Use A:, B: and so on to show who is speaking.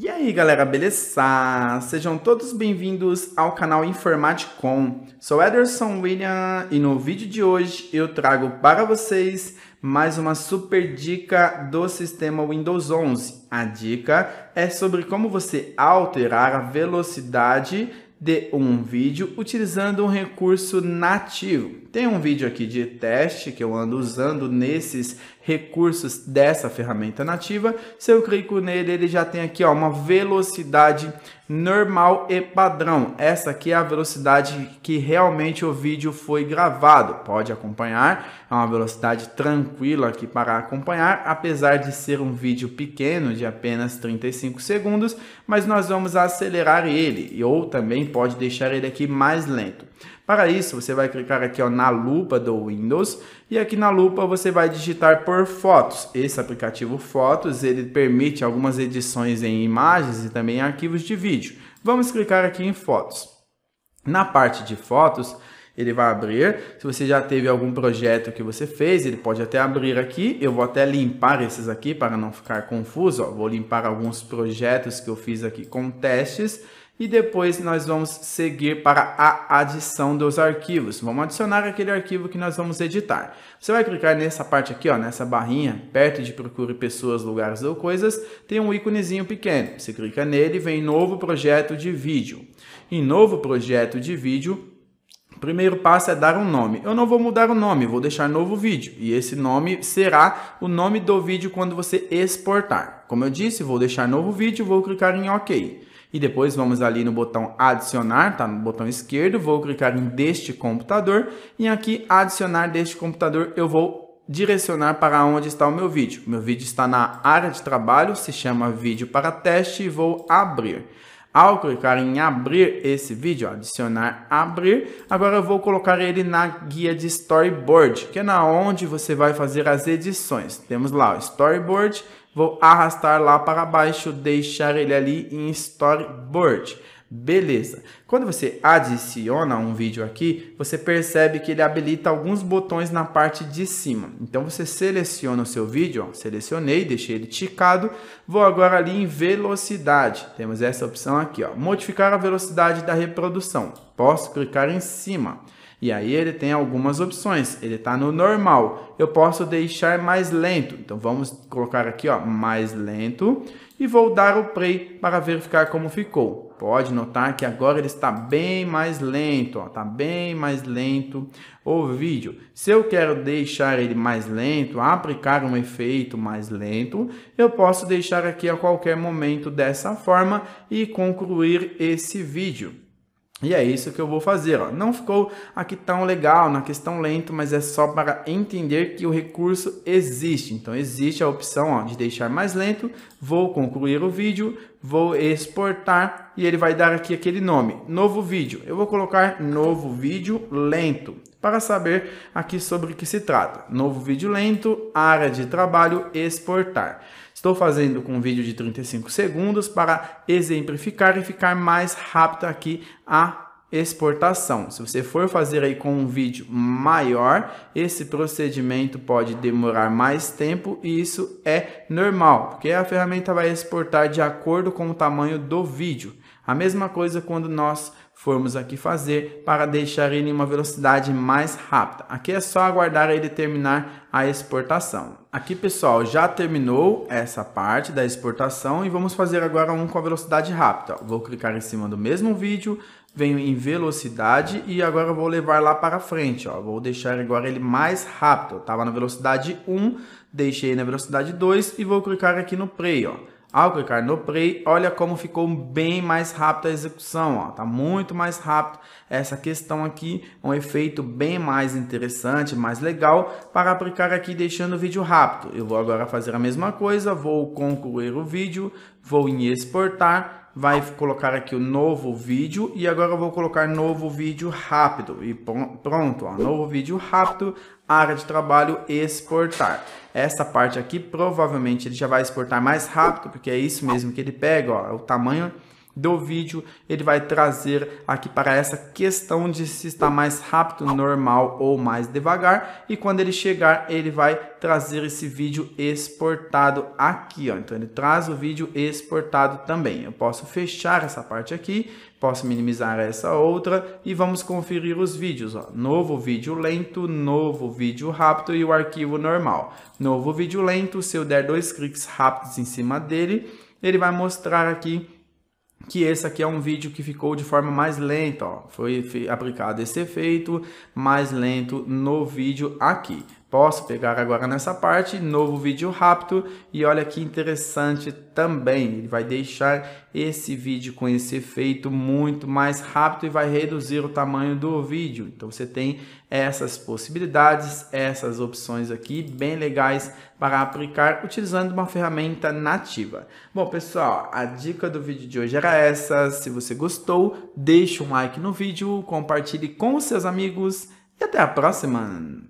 A: E aí galera, beleza? Sejam todos bem-vindos ao canal Informaticom. Sou Ederson William e no vídeo de hoje eu trago para vocês mais uma super dica do sistema Windows 11. A dica é sobre como você alterar a velocidade de um vídeo utilizando um recurso nativo. Tem um vídeo aqui de teste que eu ando usando nesses recursos dessa ferramenta nativa. Se eu clico nele, ele já tem aqui ó, uma velocidade normal e padrão. Essa aqui é a velocidade que realmente o vídeo foi gravado. Pode acompanhar, é uma velocidade tranquila aqui para acompanhar, apesar de ser um vídeo pequeno de apenas 35 segundos, mas nós vamos acelerar ele ou também pode deixar ele aqui mais lento. Para isso, você vai clicar aqui ó, na lupa do Windows e aqui na lupa você vai digitar por fotos. Esse aplicativo Fotos, ele permite algumas edições em imagens e também arquivos de vídeo. Vamos clicar aqui em fotos. Na parte de fotos, ele vai abrir. Se você já teve algum projeto que você fez, ele pode até abrir aqui. Eu vou até limpar esses aqui para não ficar confuso. Ó. Vou limpar alguns projetos que eu fiz aqui com testes e depois nós vamos seguir para a adição dos arquivos. Vamos adicionar aquele arquivo que nós vamos editar. Você vai clicar nessa parte aqui, ó, nessa barrinha, perto de procure pessoas, lugares ou coisas, tem um íconezinho pequeno. Você clica nele e vem novo projeto de vídeo. Em novo projeto de vídeo, Primeiro passo é dar um nome. Eu não vou mudar o nome, vou deixar novo vídeo. E esse nome será o nome do vídeo quando você exportar. Como eu disse, vou deixar novo vídeo, vou clicar em OK e depois vamos ali no botão adicionar, tá no botão esquerdo, vou clicar em deste computador e aqui adicionar deste computador eu vou direcionar para onde está o meu vídeo. Meu vídeo está na área de trabalho, se chama vídeo para teste e vou abrir. Ao clicar em abrir esse vídeo, adicionar abrir, agora eu vou colocar ele na guia de storyboard, que é na onde você vai fazer as edições. Temos lá o storyboard, vou arrastar lá para baixo, deixar ele ali em storyboard. Beleza. Quando você adiciona um vídeo aqui, você percebe que ele habilita alguns botões na parte de cima. Então você seleciona o seu vídeo, ó, selecionei, deixei ele ticado, vou agora ali em velocidade. Temos essa opção aqui, ó, modificar a velocidade da reprodução. Posso clicar em cima. E aí ele tem algumas opções. Ele está no normal. Eu posso deixar mais lento. Então vamos colocar aqui, ó, mais lento e vou dar o play para verificar como ficou. Pode notar que agora ele está bem mais lento, ó, tá bem mais lento o vídeo. Se eu quero deixar ele mais lento, aplicar um efeito mais lento, eu posso deixar aqui a qualquer momento dessa forma e concluir esse vídeo. E é isso que eu vou fazer. Ó. Não ficou aqui tão legal na é questão lento, mas é só para entender que o recurso existe. Então, existe a opção ó, de deixar mais lento. Vou concluir o vídeo, vou exportar e ele vai dar aqui aquele nome. Novo vídeo. Eu vou colocar novo vídeo lento para saber aqui sobre o que se trata. Novo vídeo lento, área de trabalho, exportar. Estou fazendo com um vídeo de 35 segundos para exemplificar e ficar mais rápido aqui a exportação. Se você for fazer aí com um vídeo maior, esse procedimento pode demorar mais tempo e isso é normal, porque a ferramenta vai exportar de acordo com o tamanho do vídeo. A mesma coisa quando nós formos aqui fazer para deixar ele em uma velocidade mais rápida. Aqui é só aguardar ele terminar a exportação. Aqui pessoal, já terminou essa parte da exportação e vamos fazer agora um com a velocidade rápida. Vou clicar em cima do mesmo vídeo, venho em velocidade e agora vou levar lá para frente. Ó. Vou deixar agora ele mais rápido. Estava na velocidade 1, deixei na velocidade 2 e vou clicar aqui no play. Ó ao clicar no play, olha como ficou bem mais rápido a execução, ó. tá muito mais rápido essa questão aqui, um efeito bem mais interessante, mais legal para aplicar aqui deixando o vídeo rápido. Eu vou agora fazer a mesma coisa, vou concluir o vídeo, vou em exportar vai colocar aqui o novo vídeo e agora eu vou colocar novo vídeo rápido e pronto, ó, novo vídeo rápido, área de trabalho, exportar. Essa parte aqui provavelmente ele já vai exportar mais rápido, porque é isso mesmo que ele pega, ó, é o tamanho do vídeo, ele vai trazer aqui para essa questão de se está mais rápido, normal ou mais devagar. E quando ele chegar, ele vai trazer esse vídeo exportado aqui, ó. Então ele traz o vídeo exportado também. Eu posso fechar essa parte aqui, posso minimizar essa outra e vamos conferir os vídeos, ó. Novo vídeo lento, novo vídeo rápido e o arquivo normal. Novo vídeo lento, se eu der dois cliques rápidos em cima dele, ele vai mostrar aqui que esse aqui é um vídeo que ficou de forma mais lenta, ó. Foi aplicado esse efeito mais lento no vídeo aqui. Posso pegar agora nessa parte, novo vídeo rápido e olha que interessante também, ele vai deixar esse vídeo com esse efeito muito mais rápido e vai reduzir o tamanho do vídeo. Então você tem essas possibilidades, essas opções aqui bem legais para aplicar utilizando uma ferramenta nativa. Bom pessoal, a dica do vídeo de hoje era essa, se você gostou deixe um like no vídeo, compartilhe com seus amigos e até a próxima!